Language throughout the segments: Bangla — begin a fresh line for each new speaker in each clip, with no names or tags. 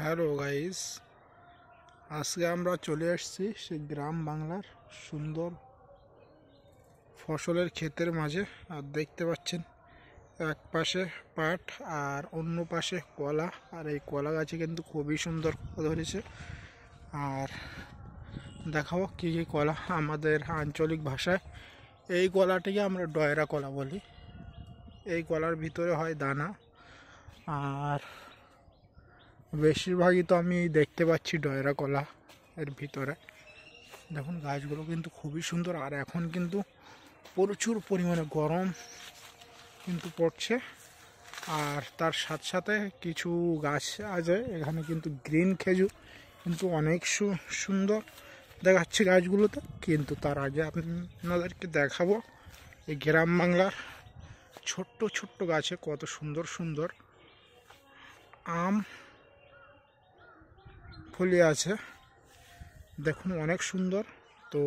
হ্যালো গাইস আজকে আমরা চলে এসেছি সেই গ্রাম বাংলার সুন্দর ফসলের ক্ষেতের মাঝে আর দেখতে পাচ্ছেন এক পাশে পাট আর অন্য পাশে কলা আর এই কলা গাছে কিন্তু খুবই সুন্দর ধরেছে আর দেখাবো কী কী কলা আমাদের আঞ্চলিক ভাষায় এই কলাটিকে আমরা ডয়রা কলা বলি এই কলার ভিতরে হয় দানা আর বেশিরভাগই তো আমি দেখতে পাচ্ছি ডয়রা কলা এর ভিতরে দেখুন গাছগুলো কিন্তু খুবই সুন্দর আর এখন কিন্তু প্রচুর পরিমাণে গরম কিন্তু পড়ছে আর তার সাথে সাথে কিছু গাছ আছে এখানে কিন্তু গ্রিন খেজুর কিন্তু অনেক সুন্দর দেখাচ্ছে গাছগুলোতে কিন্তু তার আগে আপনাদেরকে দেখাবো এই গ্রাম বাংলার ছোট্ট ছোট্ট গাছে কত সুন্দর সুন্দর আম ফলিয়ে আছে দেখুন অনেক সুন্দর তো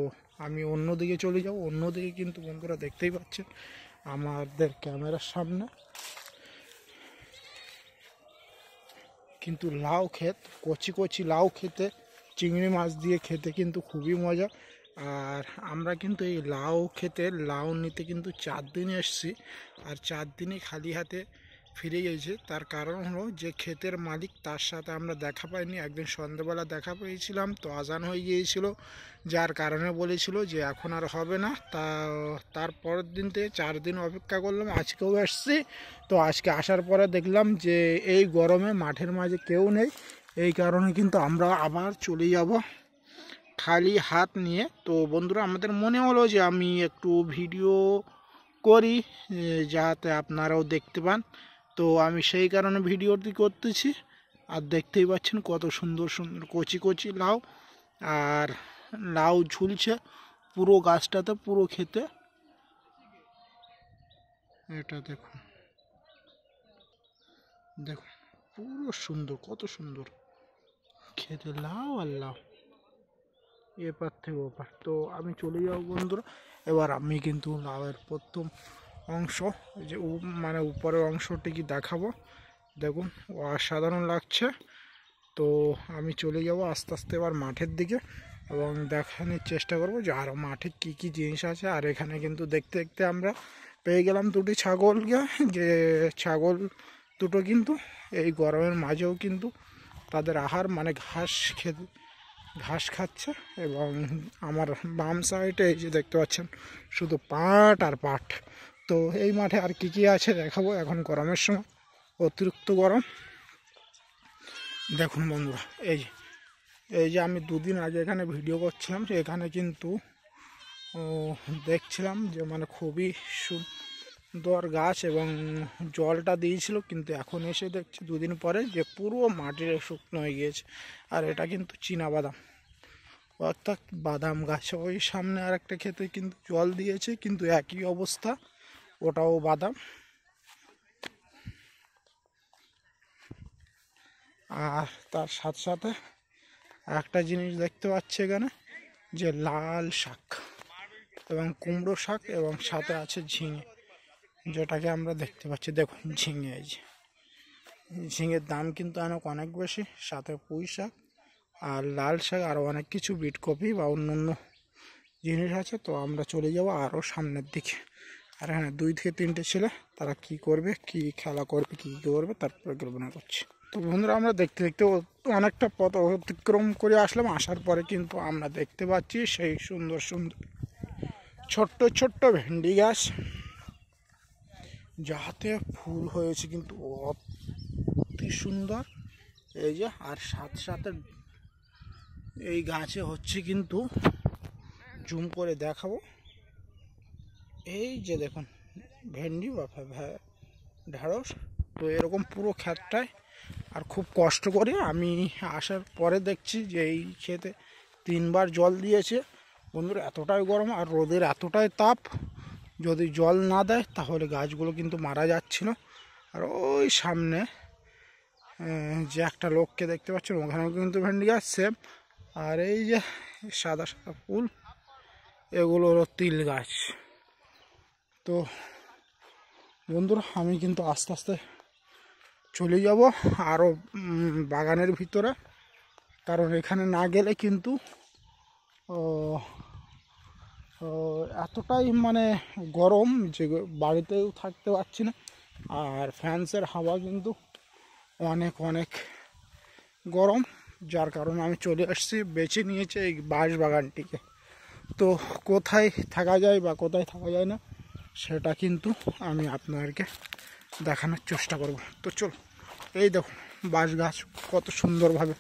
আমি অন্য দিকে চলে যাব অন্য দিকে কিন্তু বন্ধুরা দেখতেই পাচ্ছেন আমাদের ক্যামেরার সামনে কিন্তু লাউ ক্ষেত কচি কচি লাউ খেতে চিংড়ি মাছ দিয়ে খেতে কিন্তু খুবই মজা আর আমরা কিন্তু এই লাউ খেতে লাউ নিতে কিন্তু চার দিন এসছি আর চার দিনে খালি হাতে ফিরে গেছে তার কারণ হলো যে ক্ষেতের মালিক তার সাথে আমরা দেখা পাইনি একদিন সন্ধ্যেবেলা দেখা পেয়েছিলাম তো আজান হয়ে গিয়েছিল যার কারণে বলেছিল যে এখন আর হবে না তা পরের দিন থেকে চার দিন অপেক্ষা করলাম আজকেও আসছি তো আজকে আসার পরে দেখলাম যে এই গরমে মাঠের মাঝে কেউ নেই এই কারণে কিন্তু আমরা আবার চলে যাব খালি হাত নিয়ে তো বন্ধুরা আমাদের মনে হলো যে আমি একটু ভিডিও করি যাতে আপনারাও দেখতে পান তো আমি সেই কারণে ভিডিওটি করতেছি আর দেখতেই পাচ্ছেন কত সুন্দর সুন্দর কচি কচি লাউ আর লাউ ঝুলছে পুরো গাছটাতে পুরো খেতে এটা দেখুন দেখুন পুরো সুন্দর কত সুন্দর খেতে লাউ আর লাউ এপার থেকে ওপার তো আমি চলে যাবো বন্ধুরা এবার আমি কিন্তু লাউয়ের প্রথম অংশ যে মানে উপরের অংশটি কি দেখাবো দেখুন অসাধারণ লাগছে তো আমি চলে যাব আস্তে আস্তে এবার মাঠের দিকে এবং দেখানোর চেষ্টা করব যে আরও মাঠে কি কি জিনিস আছে আর এখানে কিন্তু দেখতে দেখতে আমরা পেয়ে গেলাম দুটি ছাগলকে যে ছাগল দুটো কিন্তু এই গরমের মাঝেও কিন্তু তাদের আহার মানে ঘাস খেতে ঘাস খাচ্ছে এবং আমার বাম সাইডে এই যে দেখতে পাচ্ছেন শুধু পাট আর পাট তো এই মাঠে আর কী কী আছে দেখাবো এখন গরমের সময় অতিরিক্ত গরম দেখুন বন্ধুরা এই যে এই যে আমি দুদিন আগে এখানে ভিডিও করছিলাম এখানে কিন্তু দেখছিলাম যে মানে খুবই সুন্দর গাছ এবং জলটা দিয়েছিল কিন্তু এখন এসে দেখছি দুদিন পরে যে পুরো মাটির শুকনো হয়ে গিয়েছে আর এটা কিন্তু বাদাম অর্থাৎ বাদাম গাছ ওই সামনে আর একটা খেতে কিন্তু জল দিয়েছে কিন্তু একই অবস্থা ওটাও বাদাম আর তার সাথে সাথে একটা জিনিস দেখতে পাচ্ছি এখানে যে লাল শাক এবং কুমড়ো শাক এবং সাথে আছে ঝিঙে যেটাকে আমরা দেখতে পাচ্ছি দেখুন ঝিঙে আছে যে ঝিঙের দাম কিন্তু অনেক অনেক বেশি সাথে পুঁই শাক আর লাল শাক আর অনেক কিছু বিট কপি বা অন্য অন্য জিনিস আছে তো আমরা চলে যাব আরও সামনের দিকে আর হ্যাঁ দুই থেকে তিনটে ছেলে তারা কি করবে কি খেলা করবে কি কী করবে তার পরিকল্পনা করছে তো বন্ধুরা আমরা দেখতে দেখতে অনেকটা পথ অতিক্রম করে আসলাম আসার পরে কিন্তু আমরা দেখতে পাচ্ছি সেই সুন্দর সুন্দর ছোট্ট ছোট্ট ভেন্ডি গাছ যাহাতে ফুল হয়েছে কিন্তু অতি সুন্দর এই যে আর সাথে সাথে এই গাছে হচ্ছে কিন্তু জুম করে দেখাবো এই যে দেখুন ভেন্ডি বা ঢ্যাঁড়স তো এরকম পুরো খেতটায় আর খুব কষ্ট করে আমি আসার পরে দেখছি যে এই খেতে তিনবার জল দিয়েছে বন্ধুরা এতটাই গরম আর রোদের এতটাই তাপ যদি জল না দেয় তাহলে গাছগুলো কিন্তু মারা যাচ্ছিল আর ওই সামনে যে একটা লোককে দেখতে পাচ্ছেন ওখানেও কিন্তু ভেন্ডি গাছ সেম আর এই যে সাদা সাদা ফুল এগুলো হলো তিল গাছ তো বন্ধুরা আমি কিন্তু আস্তে আস্তে চলে যাব আরও বাগানের ভিতরে কারণ এখানে না গেলে কিন্তু এতটাই মানে গরম যে বাড়িতেও থাকতে পারছি না আর ফ্যান্সের হাওয়া কিন্তু অনেক অনেক গরম যার কারণে আমি চলে আসছি বেছে নিয়েছে এই বাঁশ বাগানটিকে তো কোথায় থাকা যায় বা কোথায় থাকা যায় না সেটা কিন্তু আমি আপনাদেরকে দেখানোর চেষ্টা করব তো চলো এই দেখো বাঁশ গাছ কত সুন্দরভাবে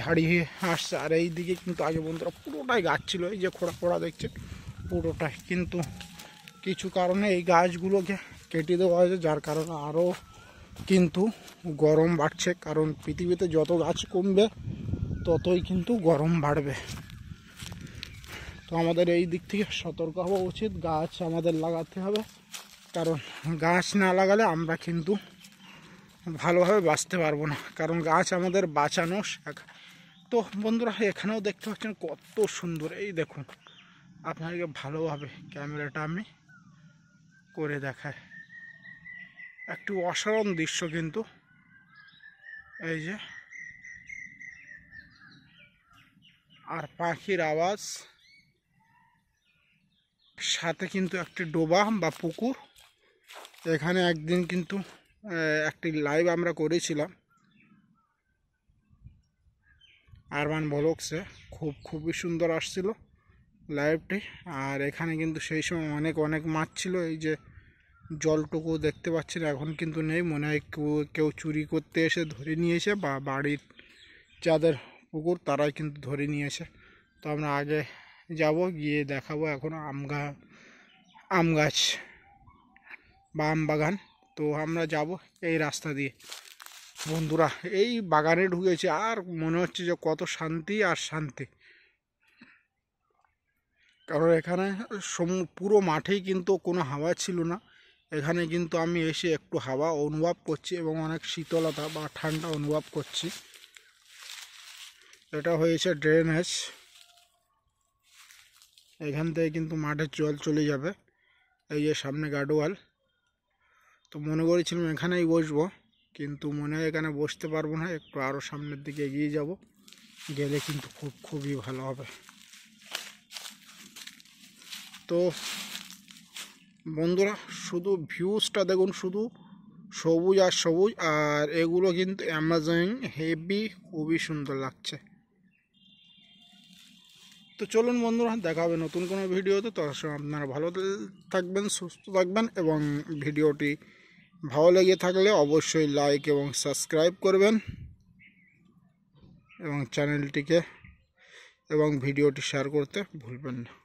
ঝাড়ি হয়ে আসছে আর এই দিকে কিন্তু আগে বন্ধুরা পুরোটাই গাছ ছিল এই যে খোড়া খোড়া দেখছে পুরোটাই কিন্তু কিছু কারণে এই গাছগুলোকে কেটে দেওয়া হয়েছে যার কারণে আরও কিন্তু গরম বাড়ছে কারণ পৃথিবীতে যত গাছ কমবে ততই কিন্তু গরম বাড়বে তো আমাদের এই দিক থেকে সতর্ক হওয়া উচিত গাছ আমাদের লাগাতে হবে কারণ গাছ না লাগালে আমরা কিন্তু ভালোভাবে বাঁচতে পারবো না কারণ গাছ আমাদের বাঁচানো শেখা তো বন্ধুরা এখানেও দেখতে পাচ্ছেন কত সুন্দর এই দেখুন আপনাকে ভালোভাবে ক্যামেরাটা আমি করে দেখায় একটি অসাধারণ দৃশ্য কিন্তু এই যে আর পাখির আওয়াজ সাথে কিন্তু একটি ডোবা বা পুকুর এখানে একদিন কিন্তু একটি লাইভ আমরা করেছিলাম আরবান ভলক্সে খুব খুবই সুন্দর আসছিল লাইভটি আর এখানে কিন্তু সেই সময় অনেক অনেক মাছ ছিল এই যে জলটুকু দেখতে পাচ্ছেন এখন কিন্তু নেই মনে হয় কেউ চুরি করতে এসে ধরে নিয়েছে বা বাড়ির যাদের পুকুর তারাই কিন্তু ধরে নিয়েছে তো আমরা আগে যাব গিয়ে দেখাবো এখন আমগা আম গাছ বা আম বাগান তো আমরা যাব এই রাস্তা দিয়ে বন্ধুরা এই বাগানে ঢুকেছে আর মনে হচ্ছে যে কত শান্তি আর শান্তি কারণ এখানে পুরো মাঠেই কিন্তু কোনো হাওয়া ছিল না এখানে কিন্তু আমি এসে একটু হাওয়া অনুভব করছি এবং অনেক শীতলতা বা ঠান্ডা অনুভব করছি এটা হয়েছে ড্রেনেজ এখান থেকে কিন্তু মাঠের জল চলে যাবে এই যে সামনে গার্ডওয়াল তো মনে করেছিলাম এখানেই বসবো কিন্তু মনে হয় এখানে বসতে পারবো না একটু আরও সামনের দিকে এগিয়ে যাব গেলে কিন্তু খুব খুবই ভালো হবে তো বন্ধুরা শুধু ভিউজটা দেখুন শুধু সবুজ আর সবুজ আর এগুলো কিন্তু অ্যামাজন হেভি খুবই সুন্দর লাগছে তো চলুন বন্ধুরা দেখা হবে নতুন কোনো ভিডিওতে তো আপনারা ভালো থাকবেন সুস্থ থাকবেন এবং ভিডিওটি ভালো লেগে থাকলে অবশ্যই লাইক এবং সাবস্ক্রাইব করবেন এবং চ্যানেলটিকে এবং ভিডিওটি শেয়ার করতে ভুলবেন না